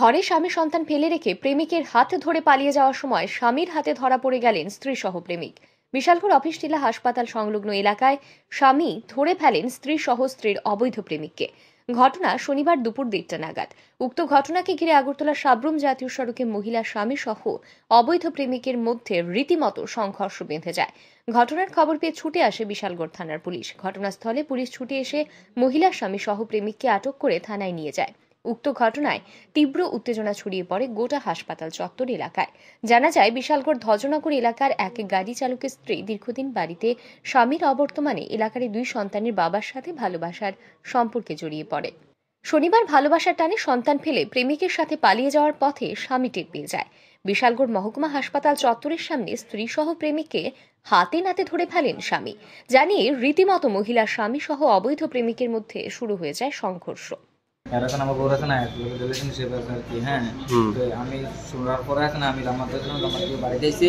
ঘরে স্বামী সন্তান ফেলে রেখে প্রেমিকের হাত ধরে পালিয়ে যাওয়ার সময় স্বামীর হাতে ধরা পড়ে গেলেন স্ত্রী সহ প্রেমিক বিশালপুর অফিস টিলা হাসপাতাল সংলগ্ন এলাকায় স্বামী ধরে ফেলেন স্ত্রী সহ স্ত্রীর অবৈধ প্রেমিককে ঘটনা শনিবার দুপুর দেড়টা নাগাদ উক্ত ঘটনাকে ঘিরে আগরতলা সাবরুম জাতীয় সড়কে মহিলা স্বামী সহ অবৈধ প্রেমিকের মধ্যে রীতিমতো সংঘর্ষ বেঁধে যায় ঘটনার খবর পেয়ে ছুটে আসে বিশালগড় থানার পুলিশ ঘটনাস্থলে পুলিশ ছুটে এসে মহিলা স্বামী সহ প্রেমিককে আটক করে থানায় নিয়ে যায় উক্ত ঘটনায় তীব্র উত্তেজনা ছড়িয়ে পড়ে গোটা হাসপাতাল চত্বর এলাকায় জানা যায় বিশালগড় ধজনগর এলাকার এক গাড়ি চালকের স্ত্রী দীর্ঘদিন বাড়িতে স্বামীর অবর্তমানে এলাকার দুই সন্তানের বাবার সাথে ভালোবাসার সম্পর্কে জড়িয়ে পড়ে শনিবার ভালোবাসার টানে সন্তান ফেলে প্রেমিকের সাথে পালিয়ে যাওয়ার পথে স্বামী টের পেয়ে যায় বিশালগড় মহকুমা হাসপাতাল চত্বরের সামনে স্ত্রী সহ প্রেমিককে হাতে নাতে ধরে ফেলেন স্বামী জানিয়ে রীতিমতো মহিলা স্বামী সহ অবৈধ প্রেমিকের মধ্যে শুরু হয়ে যায় সংঘর্ষ এর এখন আমার বউর আছে না আর কি হ্যাঁ তো আমি শোনার পরে এখন আমি রামাদের বাড়িতে এসেছি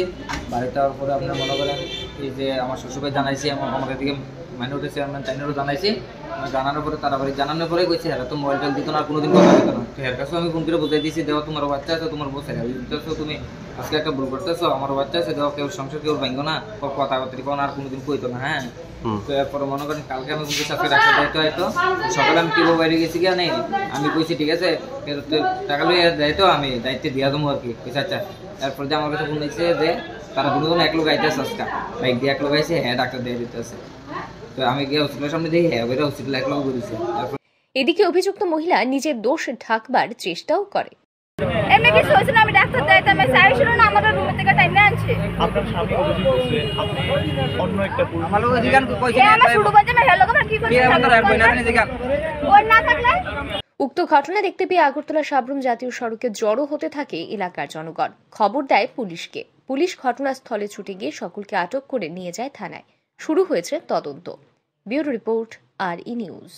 বাড়িতে যাওয়ার পরে আপনার মনে করেন এই যে আমার শ্বশুরভাই জানাইছি এবং আমাদের দিকে মাইনরিটি চেয়ারম্যান তাইনেরও জানাইছি জানানোর পরে তারা বাড়ি জানানোর পরে কইছে হ্যাঁ তো মোবাইল দিত না কোনোদিন কথা দিত না তো এর আমি ফোন করে বুঝাই দিয়েছি দেওয়া তোমার বাচ্চা আছে তোমার বসে গেছে তুমি আজকে একটা ভুল করতেছো আমার বাচ্চা আছে দেওয়া কেউ সংসার কেউ ভাঙ্গো না কথা কথা কোনো আর কোনোদিন কইতো না হ্যাঁ তো এরপর মনে করেন কালকে আমি কিন্তু সাথে ডাক্তার দায়িত্ব হয়তো সকালে আমি কেউ বাইরে গেছি গিয়া নেই আমি কইছি ঠিক আছে টাকা লইয়া দায়িত্ব আমি দায়িত্বে দিয়া দেবো আর কি আচ্ছা এরপর যে আমার কাছে ফোন যে তারা দুজন এক লোক আইতে আজকে ব্যাগ দিয়ে এক লোক হ্যাঁ ডাক্তার দেখে আছে তো আমি গিয়ে হসপিটালের সামনে দেখি হ্যাঁ ওইটা হসপিটাল এক লোক করেছে এদিকে অভিযুক্ত মহিলা নিজের দোষ ঢাকবার চেষ্টাও করে উক্ত ঘটনা দেখতে পেয়ে আগরতলা সাবরুম জাতীয় সড়কে জড়ো হতে থাকে এলাকার জনগণ খবর দেয় পুলিশকে পুলিশ ঘটনাস্থলে ছুটে গিয়ে সকলকে আটক করে নিয়ে যায় থানায় শুরু হয়েছে তদন্ত ব্যুরো রিপোর্ট আর ই নিউজ